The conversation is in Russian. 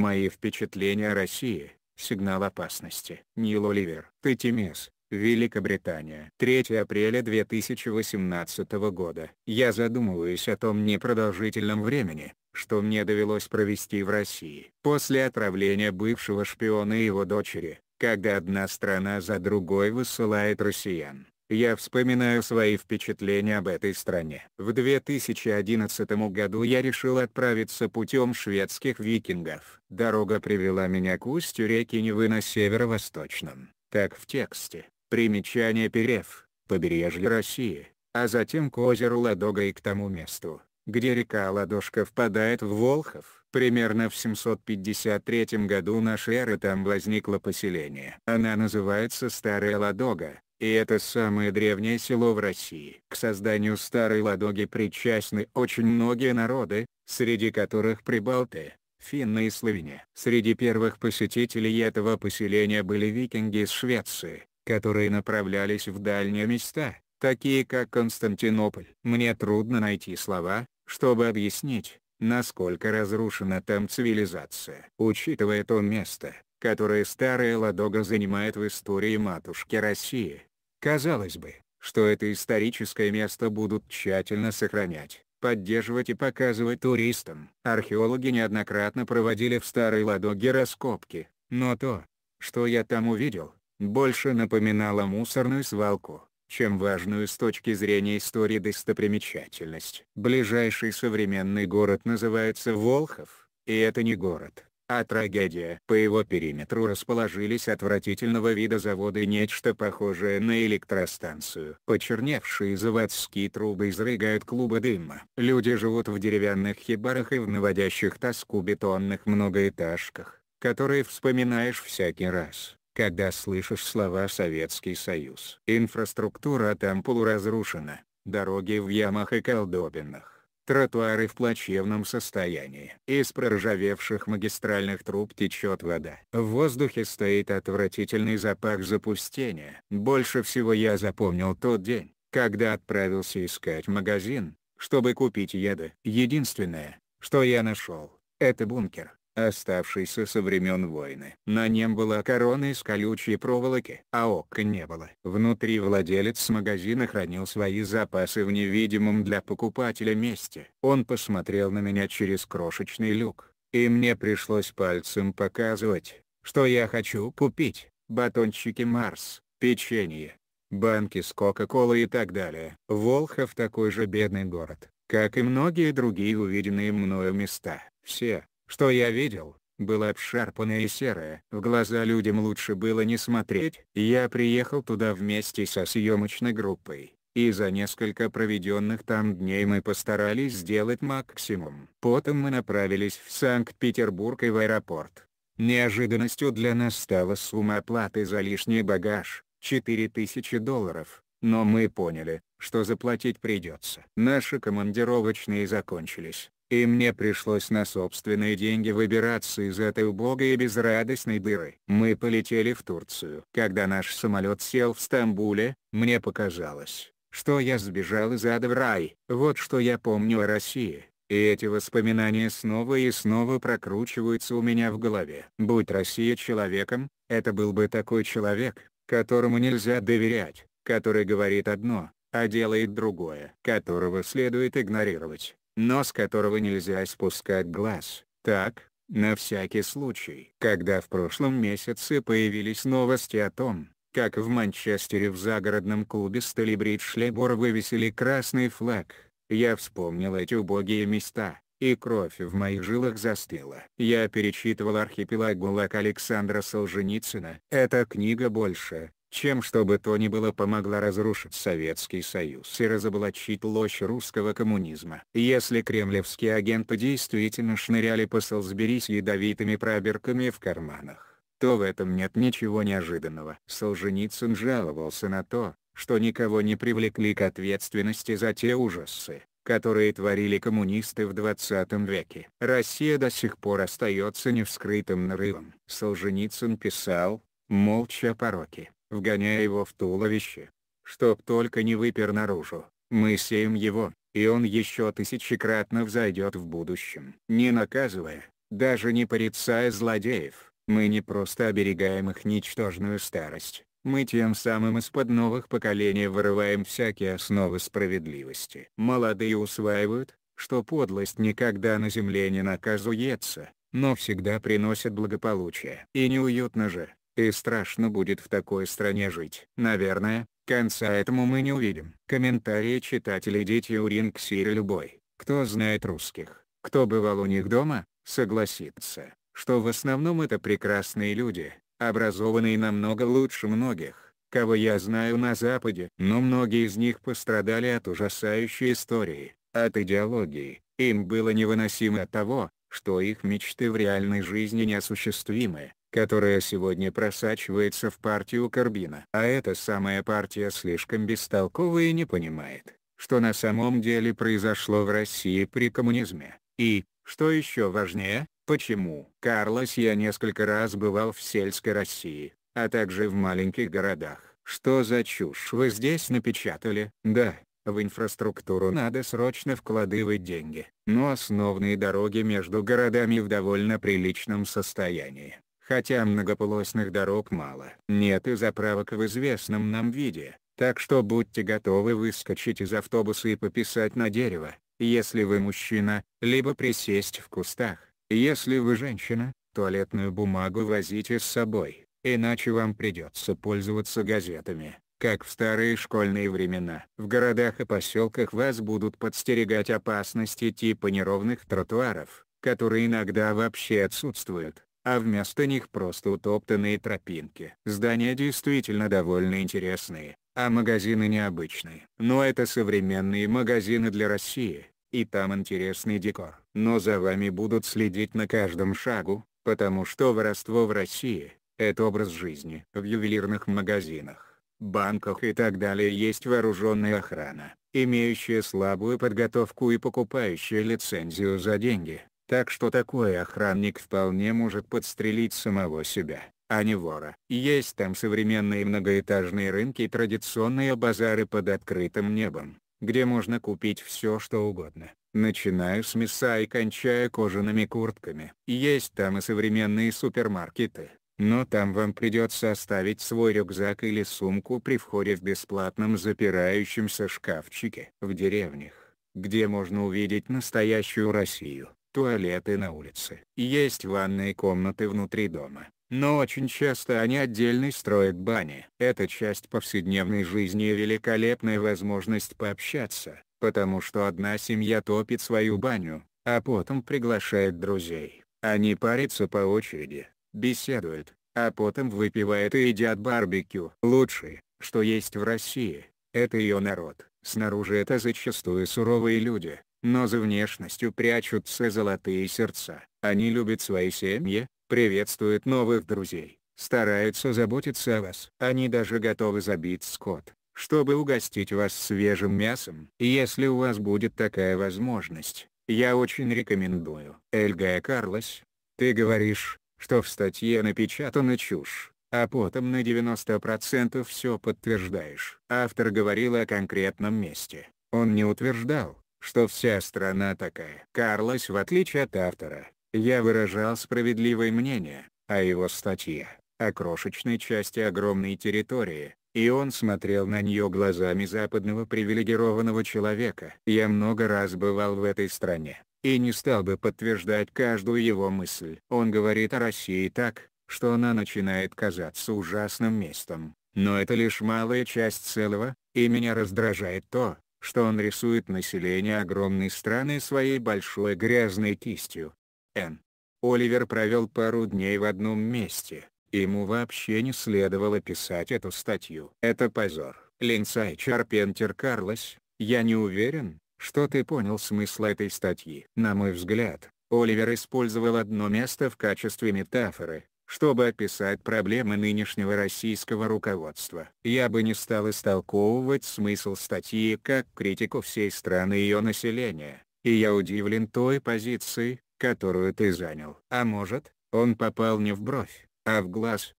Мои впечатления о России. Сигнал опасности. Нил Оливер. Тетимес. Великобритания. 3 апреля 2018 года. Я задумываюсь о том непродолжительном времени, что мне довелось провести в России. После отравления бывшего шпиона и его дочери, когда одна страна за другой высылает россиян я вспоминаю свои впечатления об этой стране. В 2011 году я решил отправиться путем шведских викингов. Дорога привела меня к устью реки Невы на северо-восточном, так в тексте, примечание Перев, побережье России, а затем к озеру Ладога и к тому месту, где река Ладошка впадает в Волхов. Примерно в 753 году нашей эры там возникло поселение. Она называется Старая Ладога, и это самое древнее село в России. К созданию Старой Ладоги причастны очень многие народы, среди которых прибалты, финны и славяне. Среди первых посетителей этого поселения были викинги из Швеции, которые направлялись в дальние места, такие как Константинополь. Мне трудно найти слова, чтобы объяснить, насколько разрушена там цивилизация. Учитывая то место, которое Старая Ладога занимает в истории матушки России, Казалось бы, что это историческое место будут тщательно сохранять, поддерживать и показывать туристам. Археологи неоднократно проводили в Старой Ладоге раскопки, но то, что я там увидел, больше напоминало мусорную свалку, чем важную с точки зрения истории достопримечательность. Ближайший современный город называется Волхов, и это не город а трагедия. По его периметру расположились отвратительного вида заводы и нечто похожее на электростанцию. Почерневшие заводские трубы изрыгают клубы дыма. Люди живут в деревянных хибарах и в наводящих тоску бетонных многоэтажках, которые вспоминаешь всякий раз когда слышишь слова «Советский Союз». Инфраструктура там полуразрушена, дороги в ямах и колдобинах тротуары в плачевном состоянии. Из проржавевших магистральных труб течет вода. В воздухе стоит отвратительный запах запустения. Больше всего я запомнил тот день, когда отправился искать магазин, чтобы купить еды. Единственное, что я нашел, это бункер оставшийся со времен войны. На нем была корона из колючей проволоки, а ока не было. Внутри владелец магазина хранил свои запасы в невидимом для покупателя месте. Он посмотрел на меня через крошечный люк, и мне пришлось пальцем показывать, что я хочу купить, батончики Марс, печенье, банки с Кока-Колой и так далее. Волхов такой же бедный город, как и многие другие увиденные мною места. Все, что я видел, было обшарпанное и серое. В глаза людям лучше было не смотреть. Я приехал туда вместе со съемочной группой. И за несколько проведенных там дней мы постарались сделать максимум. Потом мы направились в Санкт-Петербург и в аэропорт. Неожиданностью для нас стала сумма оплаты за лишний багаж – 4000 долларов. Но мы поняли, что заплатить придется. Наши командировочные закончились. И мне пришлось на собственные деньги выбираться из этой убогой и безрадостной дыры. Мы полетели в Турцию. Когда наш самолет сел в Стамбуле, мне показалось, что я сбежал из ада в рай. Вот что я помню о России. И эти воспоминания снова и снова прокручиваются у меня в голове. Будь Россия человеком, это был бы такой человек, которому нельзя доверять, который говорит одно, а делает другое, которого следует игнорировать, но с которого нельзя спускать глаз. Так, на всякий случай. Когда в прошлом месяце появились новости о том, как в Манчестере в загородном клубе Сталибрид Шлебор вывесили красный флаг, я вспомнил эти убогие места, и кровь в моих жилах застыла. Я перечитывал архипелаг ГУЛАГ Александра Солженицына. Эта книга больше, чем чтобы то ни было помогла разрушить Советский Союз и разоблачить ложь русского коммунизма. Если кремлевские агенты действительно шныряли по Солсбери с ядовитыми пробирками в карманах, то в этом нет ничего неожиданного. Солженицын жаловался на то, что никого не привлекли к ответственности за те ужасы, которые творили коммунисты в 20 веке. Россия до сих пор остается невскрытым нарывом. Солженицын писал, молча о пороке вгоняя его в туловище. Чтоб только не выпер наружу, мы сеем его, и он еще тысячекратно взойдет в будущем. Не наказывая, даже не порицая злодеев, мы не просто оберегаем их ничтожную старость, мы тем самым из-под новых поколений вырываем всякие основы справедливости. Молодые усваивают, что подлость никогда на земле не наказуется, но всегда приносит благополучие. И неуютно же, и страшно будет в такой стране жить. Наверное, конца этому мы не увидим. Комментарии читателей Дети Уринг Сири любой, кто знает русских, кто бывал у них дома, согласится, что в основном это прекрасные люди, образованные намного лучше многих, кого я знаю на Западе. Но многие из них пострадали от ужасающей истории, от идеологии, им было невыносимо от того, что их мечты в реальной жизни неосуществимы, которая сегодня просачивается в партию Карбина. А эта самая партия слишком бестолковая и не понимает, что на самом деле произошло в России при коммунизме, и, что еще важнее, почему. Карлос я несколько раз бывал в сельской России, а также в маленьких городах. Что за чушь вы здесь напечатали? Да, в инфраструктуру надо срочно вкладывать деньги, но основные дороги между городами в довольно приличном состоянии хотя многополосных дорог мало. Нет и заправок в известном нам виде, так что будьте готовы выскочить из автобуса и пописать на дерево, если вы мужчина, либо присесть в кустах. Если вы женщина, туалетную бумагу возите с собой, иначе вам придется пользоваться газетами, как в старые школьные времена. В городах и поселках вас будут подстерегать опасности типа неровных тротуаров, которые иногда вообще отсутствуют а вместо них просто утоптанные тропинки. Здания действительно довольно интересные, а магазины необычные. Но это современные магазины для России, и там интересный декор. Но за вами будут следить на каждом шагу, потому что воровство в России – это образ жизни. В ювелирных магазинах, банках и так далее есть вооруженная охрана, имеющая слабую подготовку и покупающая лицензию за деньги. Так что такой охранник вполне может подстрелить самого себя, а не вора. Есть там современные многоэтажные рынки и традиционные базары под открытым небом, где можно купить все что угодно. Начиная с мяса и кончая кожаными куртками. Есть там и современные супермаркеты, но там вам придется оставить свой рюкзак или сумку при входе в бесплатном запирающемся шкафчике. В деревнях, где можно увидеть настоящую Россию, туалеты на улице. Есть ванные комнаты внутри дома, но очень часто они отдельно строят бани. Это часть повседневной жизни и великолепная возможность пообщаться, потому что одна семья топит свою баню, а потом приглашает друзей. Они парятся по очереди, беседуют, а потом выпивают и едят барбекю. Лучшее, что есть в России, это ее народ. Снаружи это зачастую суровые люди, но за внешностью прячутся золотые сердца. Они любят свои семьи, приветствуют новых друзей, стараются заботиться о вас. Они даже готовы забить скот, чтобы угостить вас свежим мясом. Если у вас будет такая возможность, я очень рекомендую. Эльгая Карлос, ты говоришь, что в статье напечатана чушь, а потом на 90% все подтверждаешь. Автор говорил о конкретном месте, он не утверждал, что вся страна такая. Карлос в отличие от автора, я выражал справедливое мнение, а его статья, о крошечной части огромной территории, и он смотрел на нее глазами западного привилегированного человека. Я много раз бывал в этой стране, и не стал бы подтверждать каждую его мысль. Он говорит о России так, что она начинает казаться ужасным местом, но это лишь малая часть целого, и меня раздражает то, что он рисует население огромной страны своей большой грязной кистью. Н. Оливер провел пару дней в одном месте, ему вообще не следовало писать эту статью. Это позор. Линсай Чарпентер Карлос, я не уверен, что ты понял смысл этой статьи. На мой взгляд, Оливер использовал одно место в качестве метафоры, чтобы описать проблемы нынешнего российского руководства. Я бы не стал истолковывать смысл статьи как критику всей страны и ее населения, и я удивлен той позицией, которую ты занял. А может, он попал не в бровь, а в глаз,